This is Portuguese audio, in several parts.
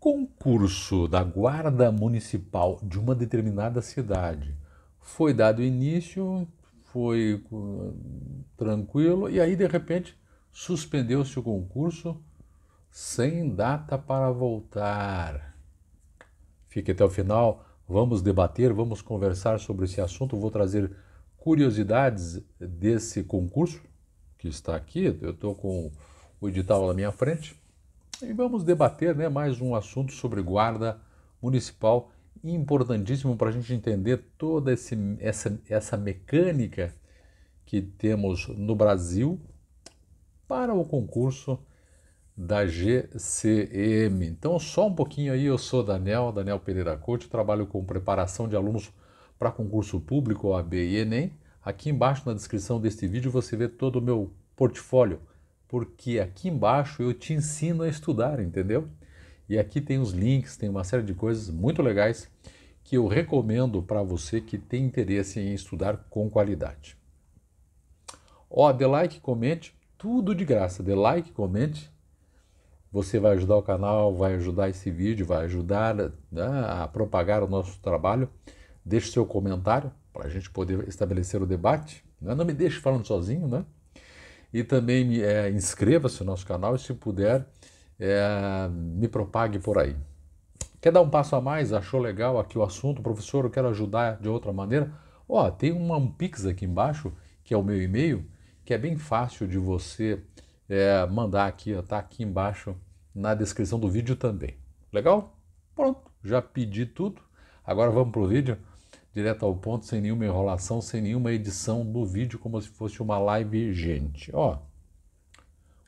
concurso da Guarda Municipal de uma determinada cidade foi dado início, foi uh, tranquilo, e aí de repente suspendeu-se o concurso sem data para voltar. Fique até o final, vamos debater, vamos conversar sobre esse assunto. Vou trazer curiosidades desse concurso que está aqui. Eu estou com o edital na minha frente. E vamos debater né, mais um assunto sobre guarda municipal, importantíssimo para a gente entender toda esse, essa, essa mecânica que temos no Brasil para o concurso da GCM. Então, só um pouquinho aí, eu sou Daniel, Daniel Pereira Couto, trabalho com preparação de alunos para concurso público, OAB e Enem. Aqui embaixo na descrição deste vídeo você vê todo o meu portfólio porque aqui embaixo eu te ensino a estudar, entendeu? E aqui tem os links, tem uma série de coisas muito legais que eu recomendo para você que tem interesse em estudar com qualidade. Ó, dê like, comente, tudo de graça. Dê like, comente. Você vai ajudar o canal, vai ajudar esse vídeo, vai ajudar né, a propagar o nosso trabalho. Deixe seu comentário para a gente poder estabelecer o debate. Né? Não me deixe falando sozinho, né? e também é, inscreva-se no nosso canal e, se puder, é, me propague por aí. Quer dar um passo a mais? Achou legal aqui o assunto? Professor, eu quero ajudar de outra maneira? Ó, oh, tem uma, um Pix aqui embaixo, que é o meu e-mail, que é bem fácil de você é, mandar aqui, ó, tá aqui embaixo na descrição do vídeo também. Legal? Pronto, já pedi tudo. Agora vamos pro vídeo direto ao ponto, sem nenhuma enrolação, sem nenhuma edição do vídeo, como se fosse uma live gente. Ó,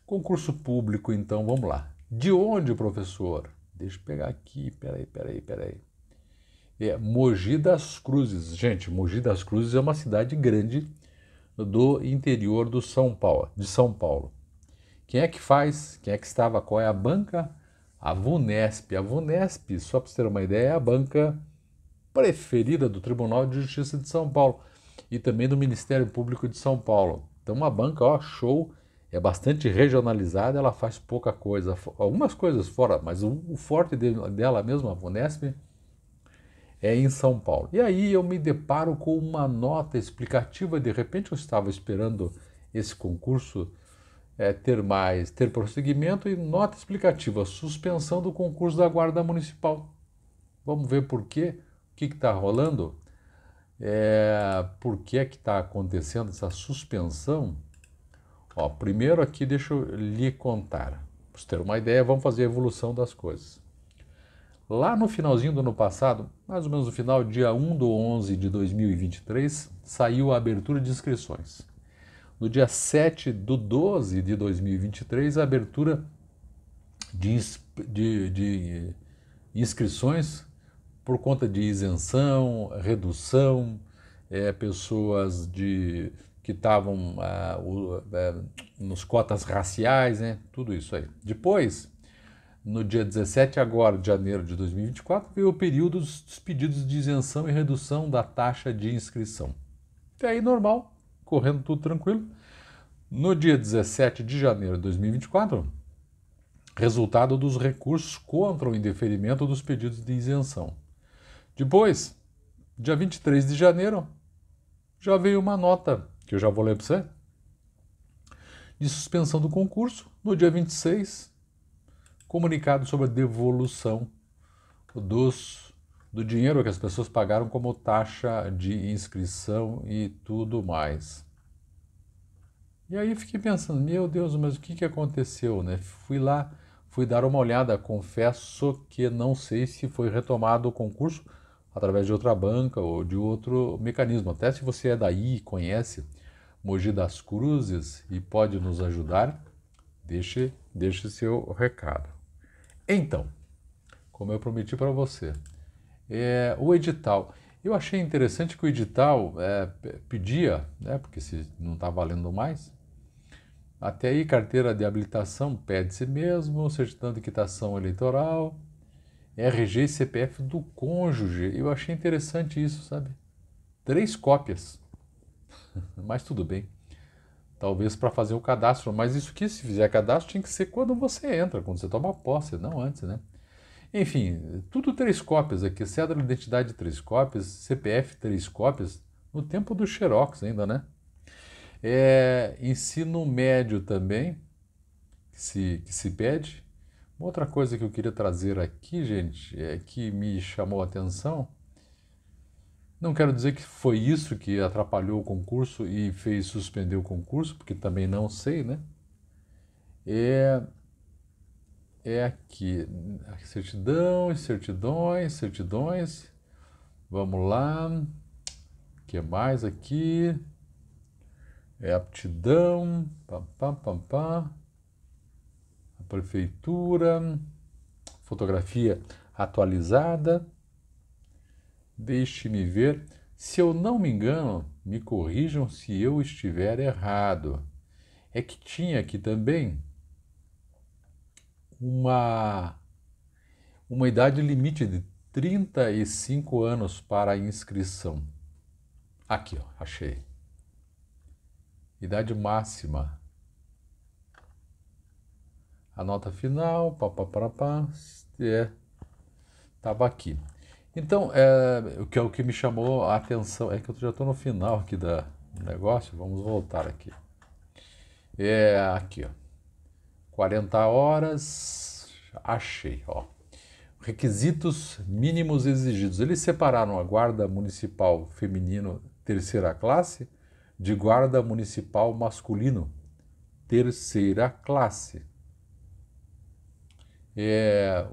concurso público, então, vamos lá. De onde, professor? Deixa eu pegar aqui, peraí, peraí, peraí. É, Mogi das Cruzes. Gente, Mogi das Cruzes é uma cidade grande do interior do São Paulo, de São Paulo. Quem é que faz? Quem é que estava? Qual é a banca? A Vunesp. A Vunesp, só para você ter uma ideia, é a banca preferida do Tribunal de Justiça de São Paulo e também do Ministério Público de São Paulo. Então, uma banca, ó, show, é bastante regionalizada, ela faz pouca coisa, algumas coisas fora, mas o, o forte dela mesma, a Vunesp, é em São Paulo. E aí eu me deparo com uma nota explicativa, de repente eu estava esperando esse concurso é, ter mais, ter prosseguimento e nota explicativa, suspensão do concurso da Guarda Municipal. Vamos ver por quê o que está rolando? É, por que é que está acontecendo essa suspensão? Ó, primeiro aqui deixa eu lhe contar. Para ter uma ideia, vamos fazer a evolução das coisas. Lá no finalzinho do ano passado, mais ou menos no final, dia 1 do 11 de 2023, saiu a abertura de inscrições. No dia 7 do 12 de 2023, a abertura de, de, de inscrições por conta de isenção, redução, é, pessoas de que estavam ah, é, nos cotas raciais, né? tudo isso aí. Depois, no dia 17 agora de janeiro de 2024, veio o período dos pedidos de isenção e redução da taxa de inscrição. Até aí normal, correndo tudo tranquilo. No dia 17 de janeiro de 2024, resultado dos recursos contra o indeferimento dos pedidos de isenção. Depois, dia 23 de janeiro, já veio uma nota, que eu já vou ler para você, de suspensão do concurso. No dia 26, comunicado sobre a devolução dos, do dinheiro que as pessoas pagaram como taxa de inscrição e tudo mais. E aí fiquei pensando, meu Deus, mas o que, que aconteceu, né? Fui lá, fui dar uma olhada, confesso que não sei se foi retomado o concurso, através de outra banca ou de outro mecanismo. Até se você é daí e conhece Mogi das Cruzes e pode nos ajudar, deixe, deixe seu recado. Então, como eu prometi para você, é, o edital. Eu achei interessante que o edital é, pedia, né, porque se não está valendo mais, até aí carteira de habilitação pede-se mesmo, certidão de quitação eleitoral, é, RG e CPF do cônjuge. Eu achei interessante isso, sabe? Três cópias. Mas tudo bem. Talvez para fazer o cadastro, mas isso que se fizer cadastro tinha que ser quando você entra, quando você toma posse, não antes, né? Enfim, tudo três cópias aqui, cédula de identidade três cópias, CPF três cópias, no tempo do Xerox ainda, né? É, ensino médio também, que se, que se pede, outra coisa que eu queria trazer aqui, gente, é que me chamou a atenção. Não quero dizer que foi isso que atrapalhou o concurso e fez suspender o concurso, porque também não sei, né? É, é aqui. Certidão, certidões, certidões. Vamos lá. O que mais aqui? É aptidão. Pam, pam, pam, pam prefeitura, fotografia atualizada. Deixe-me ver. Se eu não me engano, me corrijam se eu estiver errado. É que tinha aqui também uma, uma idade limite de 35 anos para inscrição. Aqui, ó, achei. Idade máxima a nota final, papapá, é, estava aqui. Então, é, o que é o que me chamou a atenção é que eu já estou no final aqui da, do negócio, vamos voltar aqui. É aqui, ó. 40 horas, achei, ó. Requisitos mínimos exigidos. Eles separaram a guarda municipal feminino terceira classe de guarda municipal masculino terceira classe. É,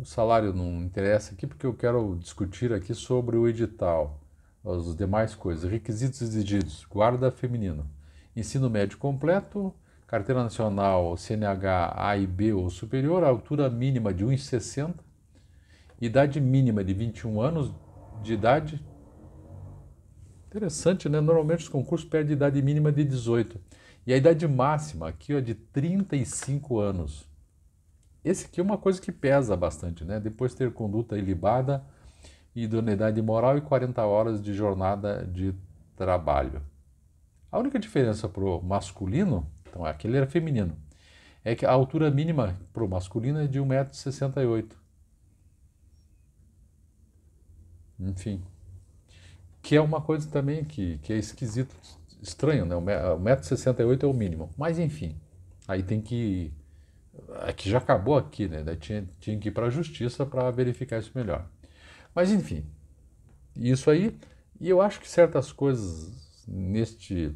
o salário não interessa aqui porque eu quero discutir aqui sobre o edital, as demais coisas. Requisitos exigidos: guarda feminino, ensino médio completo, carteira nacional CNH A e B ou superior, altura mínima de 1,60, idade mínima de 21 anos de idade. Interessante, né? Normalmente os concursos pedem idade mínima de 18 e a idade máxima aqui é de 35 anos esse aqui é uma coisa que pesa bastante, né? Depois ter conduta ilibada, idoneidade moral e 40 horas de jornada de trabalho. A única diferença para o masculino, então aquele é era feminino, é que a altura mínima para o masculino é de 1,68m. Enfim. Que é uma coisa também que, que é esquisito, estranho, né? 1,68m é o mínimo. Mas enfim, aí tem que aqui já acabou aqui, né? Daí tinha, tinha que ir para a justiça para verificar isso melhor. Mas enfim, isso aí. E eu acho que certas coisas neste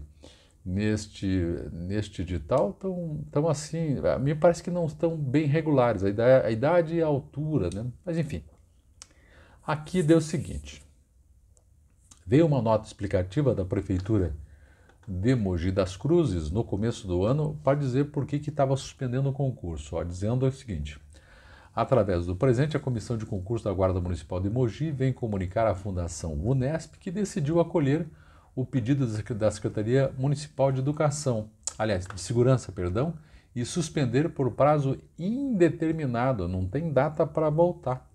neste neste edital estão tão assim, me parece que não estão bem regulares, a idade, a idade e a altura, né? Mas enfim. Aqui deu o seguinte. Veio uma nota explicativa da prefeitura de Mogi das Cruzes no começo do ano para dizer por que estava suspendendo o concurso, ó, dizendo é o seguinte. Através do presente, a Comissão de Concurso da Guarda Municipal de Mogi vem comunicar à Fundação Unesp que decidiu acolher o pedido da Secretaria Municipal de Educação, aliás, de Segurança, perdão, e suspender por prazo indeterminado, não tem data para voltar.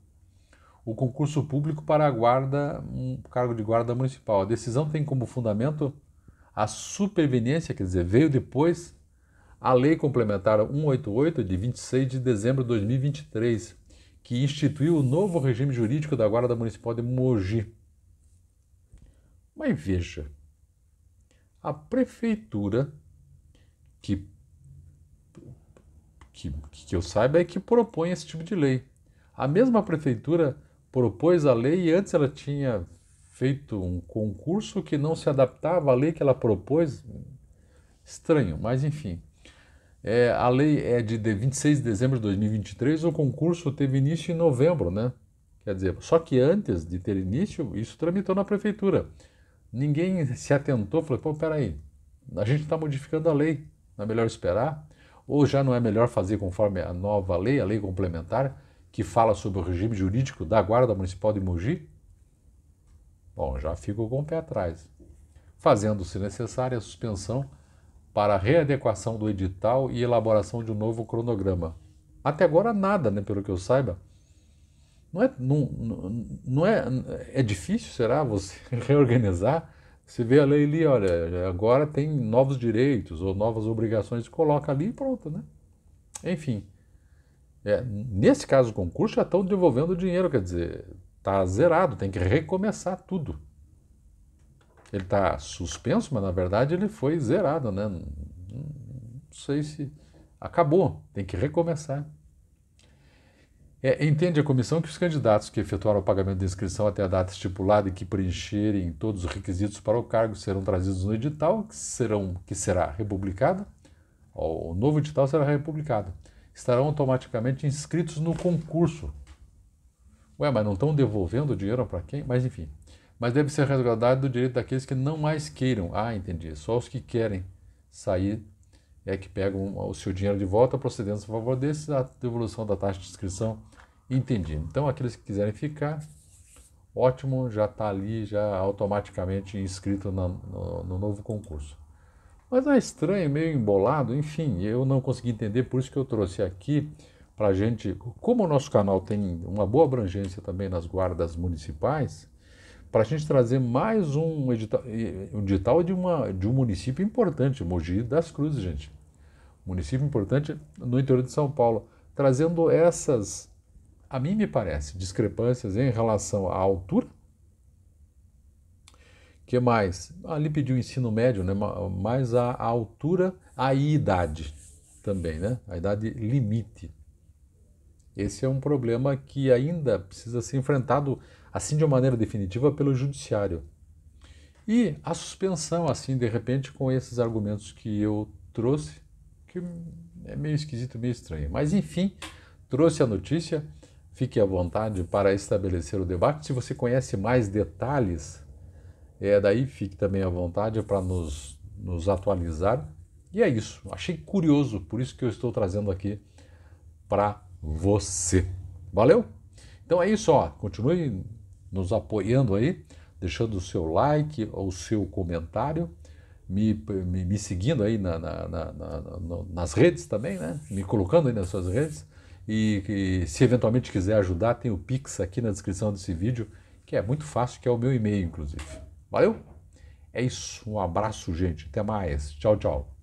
O concurso público para a guarda, um cargo de guarda municipal. A decisão tem como fundamento a superveniência, quer dizer, veio depois a Lei Complementar 188, de 26 de dezembro de 2023, que instituiu o novo regime jurídico da Guarda Municipal de Mogi. Mas veja, a prefeitura, que, que, que eu saiba, é que propõe esse tipo de lei. A mesma prefeitura propôs a lei e antes ela tinha feito um concurso que não se adaptava à lei que ela propôs. Estranho, mas enfim. É, a lei é de 26 de dezembro de 2023, o concurso teve início em novembro, né? Quer dizer, só que antes de ter início, isso tramitou na prefeitura. Ninguém se atentou, falou, pô, peraí, a gente está modificando a lei, não é melhor esperar? Ou já não é melhor fazer conforme a nova lei, a lei complementar, que fala sobre o regime jurídico da Guarda Municipal de Mogi? Bom, já fico com o pé atrás. Fazendo-se necessária a suspensão para a readequação do edital e elaboração de um novo cronograma. Até agora nada, né, pelo que eu saiba. Não é, não, não é, é difícil, será, você reorganizar? Você vê a lei ali, olha, agora tem novos direitos ou novas obrigações, coloca ali e pronto, né? Enfim, é, nesse caso do concurso já estão devolvendo o dinheiro, quer dizer, Está zerado, tem que recomeçar tudo. Ele está suspenso, mas na verdade ele foi zerado, né? Não sei se. Acabou, tem que recomeçar. É, entende a comissão que os candidatos que efetuaram o pagamento de inscrição até a data estipulada e que preencherem todos os requisitos para o cargo serão trazidos no edital, que, serão, que será republicado, o novo edital será republicado, estarão automaticamente inscritos no concurso Ué, mas não estão devolvendo o dinheiro para quem? Mas enfim. Mas deve ser resguardado do direito daqueles que não mais queiram. Ah, entendi. Só os que querem sair é que pegam o seu dinheiro de volta, procedendo a favor desses, a devolução da taxa de inscrição. Entendi. Então, aqueles que quiserem ficar, ótimo, já está ali, já automaticamente inscrito no, no, no novo concurso. Mas é estranho, meio embolado, enfim, eu não consegui entender, por isso que eu trouxe aqui para a gente, como o nosso canal tem uma boa abrangência também nas guardas municipais, para a gente trazer mais um edital, um edital de, uma, de um município importante, Mogi das Cruzes, gente. Município importante no interior de São Paulo, trazendo essas, a mim me parece, discrepâncias em relação à altura. que mais? Ah, ali pediu ensino médio, né? mas a, altura, a idade também, né? a idade limite esse é um problema que ainda precisa ser enfrentado assim de uma maneira definitiva pelo judiciário. E a suspensão, assim, de repente, com esses argumentos que eu trouxe, que é meio esquisito, meio estranho. Mas, enfim, trouxe a notícia. Fique à vontade para estabelecer o debate. Se você conhece mais detalhes, é daí fique também à vontade para nos, nos atualizar. E é isso. Achei curioso, por isso que eu estou trazendo aqui para você. Valeu? Então é isso, ó. Continue nos apoiando aí, deixando o seu like ou o seu comentário, me, me, me seguindo aí na, na, na, nas redes também, né? Me colocando aí nas suas redes. E, e se eventualmente quiser ajudar, tem o Pix aqui na descrição desse vídeo, que é muito fácil, que é o meu e-mail, inclusive. Valeu? É isso. Um abraço, gente. Até mais. Tchau, tchau.